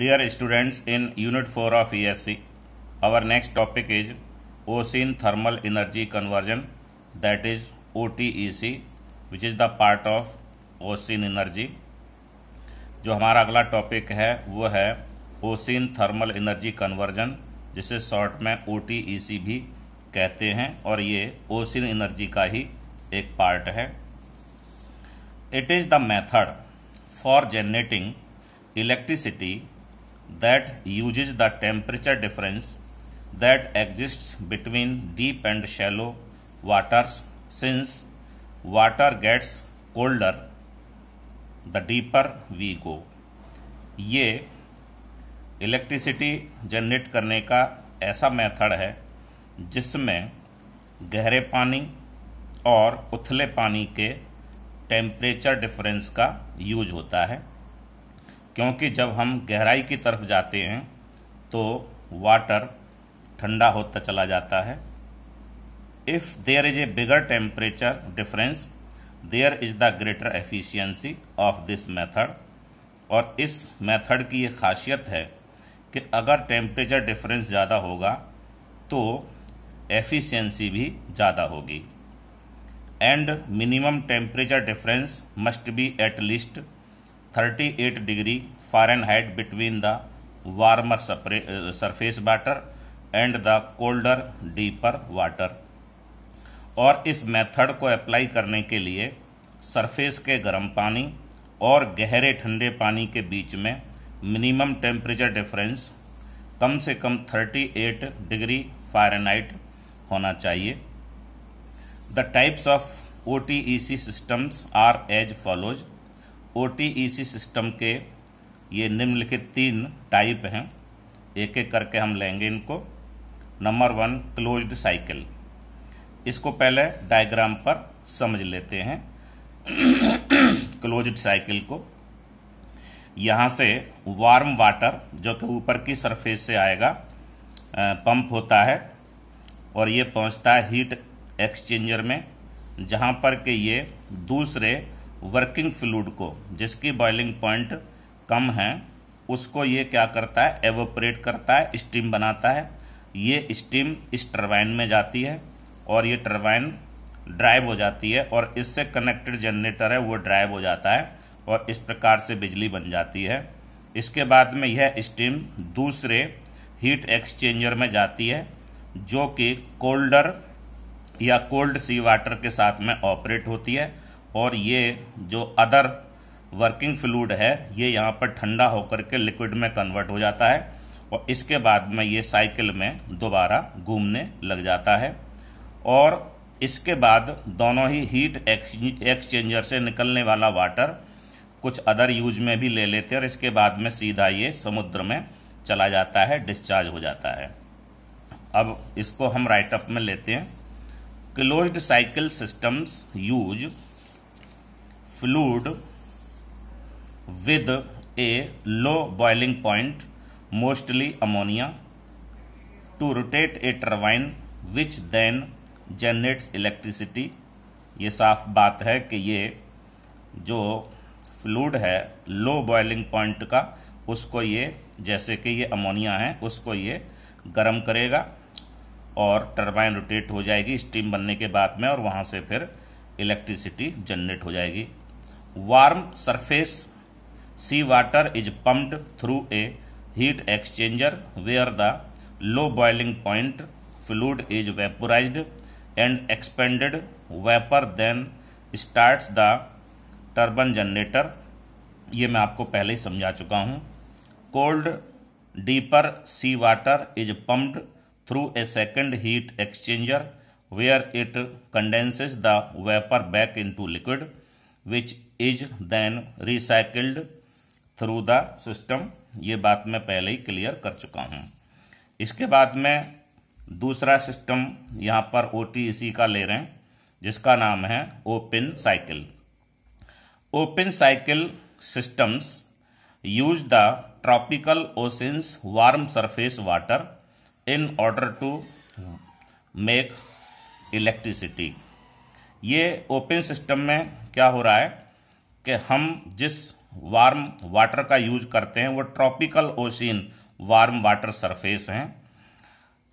Dear students, in Unit 4 of ESC, our next topic is Osine Thermal Energy Conversion, that is OTEC, which is the part of Osine Energy. जो हमारा अगला topic है वो है ocean thermal energy conversion जिसे short में O भी कहते हैं और ये ओसिन एनर्जी का ही एक पार्ट है it is the method for generating electricity that uses the temperature difference that exists between deep and shallow waters since water gets colder the deeper we go ये इलेक्ट्रिसिटी जनरेट करने का ऐसा method है जिसमें गहरे पानी और उथले पानी के टेम्परेचर डिफरेंस का यूज होता है क्योंकि जब हम गहराई की तरफ जाते हैं तो वाटर ठंडा होता चला जाता है if there is a bigger temperature difference there is the greater efficiency of this method और इस मेथड की ये खासियत है कि अगर टेम्परेचर डिफरेंस ज़्यादा होगा तो एफिशिएंसी भी ज़्यादा होगी and minimum temperature difference must be at least 38 degree height between the warmer surface water and the colder deeper water और इस मेथड को अप्लाई करने के लिए सरफेस के गर्म पानी और गहरे ठंडे पानी के बीच में मिनिमम टेम्परेचर डिफरेंस कम से कम 38 डिग्री फारेनहाइट होना चाहिए the types of O T E C systems are as follows O system e के ये निम्नलिखित तीन टाइप हैं एक एक करके हम लेंगे इनको नंबर वन क्लोज्ड साइकिल इसको पहले डायग्राम पर समझ लेते हैं क्लोज्ड साइकिल को यहाँ से वार्म वाटर जो कि ऊपर की सरफेस से आएगा पंप होता है और ये पहुँचता है हीट एक्सचेंजर में जहाँ पर कि ये दूसरे वर्किंग फ्लूड को जिसकी बॉइलिंग पॉइंट कम है उसको ये क्या करता है एवोपरेट करता है स्टीम बनाता है ये स्टीम इस टर्बाइन में जाती है और ये टर्बाइन ड्राइव हो जाती है और इससे कनेक्टेड जनरेटर है वो ड्राइव हो जाता है और इस प्रकार से बिजली बन जाती है इसके बाद में यह स्टीम दूसरे हीट एक्सचेंजर में जाती है जो कि कोल्डर या कोल्ड सी वाटर के साथ में ऑपरेट होती है और ये जो अदर वर्किंग फ्लूड है ये यहाँ पर ठंडा होकर के लिक्विड में कन्वर्ट हो जाता है और इसके बाद में ये साइकिल में दोबारा घूमने लग जाता है और इसके बाद दोनों ही हीट एक्सचेंजर से निकलने वाला वाटर कुछ अदर यूज में भी ले लेते हैं और इसके बाद में सीधा ये समुद्र में चला जाता है डिस्चार्ज हो जाता है अब इसको हम राइटअप में लेते हैं closed cycle systems use fluid with a low boiling point mostly ammonia to rotate a turbine which then generates electricity ये साफ बात है कि ये जो फ्लूड है लो बॉइलिंग पॉइंट का उसको ये जैसे कि ये अमोनिया है उसको ये गर्म करेगा और टर्बाइन रोटेट हो जाएगी स्टीम बनने के बाद में और वहाँ से फिर इलेक्ट्रिसिटी जनरेट हो जाएगी warm surface sea water is pumped through a heat exchanger where the low boiling point fluid is vaporised and expanded vapour then start the turbine generator ये मैं आपको पहले ही समझा चुका हूँ cold deeper sea water is pumped through a second heat exchanger where it condenses the vapour back in to liquid which is then recycled through the system ये बात मैं पहले ही क्लियर कर चुका हूँ इसके बाद में दूसरा सिस्टम यहाँ पर ओ का ले रहे हैं जिसका नाम है open cycle open cycle systems use the tropical oceans warm surface water in order to make electricity ये ओपन सिस्टम में क्या हो रहा है कि हम जिस वार्म वाटर का यूज करते हैं वो tropical ocean warm water surface हैं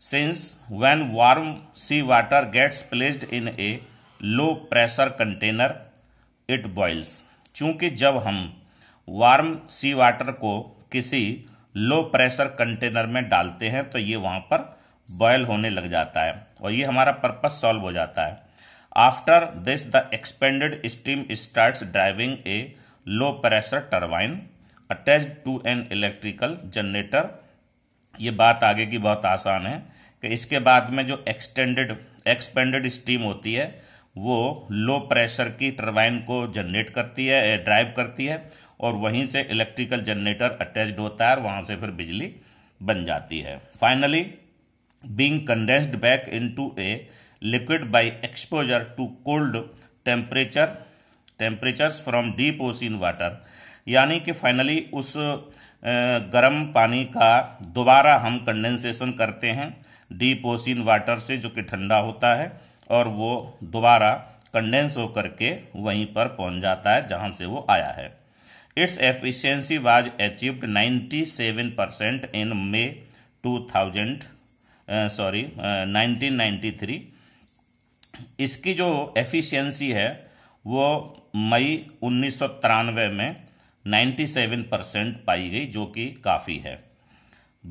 since when warm sea water gets placed in a low pressure container it boils चूँकि जब हम वार्म सी वाटर को किसी लो प्रेशर कंटेनर में डालते हैं तो ये वहाँ पर बॉयल होने लग जाता है और ये हमारा पर्पस सॉल्व हो जाता है after this the expanded steam start driving a low pressure turbine attach to an electrical generator ये बात आगे की बहुत आसान है कि इसके बाद में जो एक्सटेंडेड एक्सपेंडेड स्टीम होती है वो लो प्रेशर की टर्बाइन को जनरेट करती है ड्राइव eh, करती है और वहीं से इलेक्ट्रिकल जनरेटर अटैच्ड होता है और वहां से फिर बिजली बन जाती है finally being condensed back in to a liquid by exposure to cold temperature temperature from deep ocean water यानी कि फाइनली उस गर्म पानी का दोबारा हम कंडेंसेशन करते हैं डीप ओसिन वाटर से जो कि ठंडा होता है और वो दोबारा कंडेंस होकर के वहीं पर पहुंच जाता है जहां से वो आया है its efficiency was achieved 97 percent in May 2000 sorry uh, 1993 इसकी जो एफिशिएंसी है वो मई उन्नीस में 97 परसेंट पाई गई जो कि काफ़ी है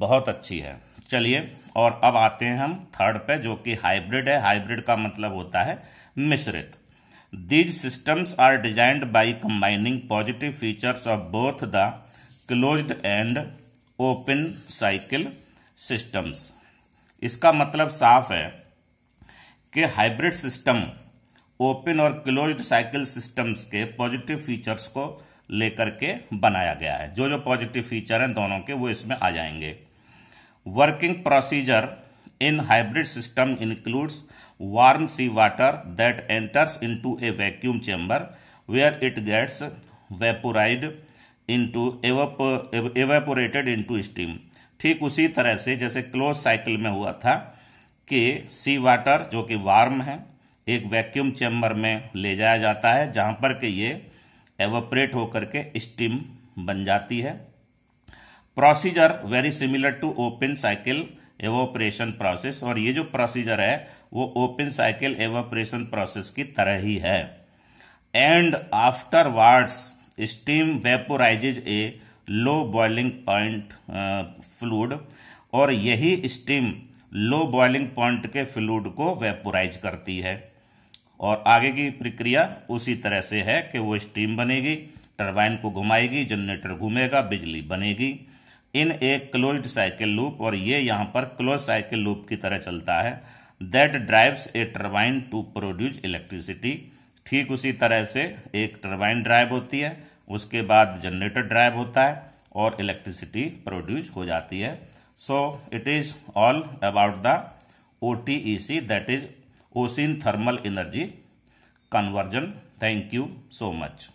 बहुत अच्छी है चलिए और अब आते हैं हम थर्ड पे जो कि हाइब्रिड है हाइब्रिड का मतलब होता है मिश्रित these systems are designed by combining positive features of both the closed and open cycle systems इसका मतलब साफ है के हाइब्रिड सिस्टम ओपन और क्लोज्ड साइकिल सिस्टम्स के पॉजिटिव फीचर्स को लेकर के बनाया गया है जो जो पॉजिटिव फीचर हैं दोनों के वो इसमें आ जाएंगे working procedure in hybrid system includes warm sea water that enters into a vacuum chamber where it gets vaporised into evaporated into steam ठीक उसी तरह से जैसे क्लोज साइकिल में हुआ था के सी वाटर जो कि वार्म है एक वैक्यूम चैम्बर में ले जाया जाता है जहाँ पर कि ये एवोपरेट होकर के स्टीम बन जाती है procedure very similar to open cycle evaporation process और ये जो प्रोसीजर है वो ओपन साइकिल एवोपरेशन प्रोसेस की तरह ही है and afterwards steam vaporises a low boiling point fluid और यही स्टीम लो बॉइलिंग पॉइंट के फ्लूड को वेपोराइज करती है और आगे की प्रक्रिया उसी तरह से है कि वो स्टीम बनेगी टरबाइन को घुमाएगी जनरेटर घूमेगा बिजली बनेगी इन एक क्लोज्ड साइकिल लूप और ये यहाँ पर क्लोज साइकिल लूप की तरह चलता है that drives a turbine to produce electricity ठीक उसी तरह से एक टरबाइन ड्राइव होती है उसके बाद जनरेटर ड्राइव होता है और इलेक्ट्रिसिटी प्रोड्यूस हो जाती है So it is all about the OTEC that is ocean thermal energy conversion. Thank you so much.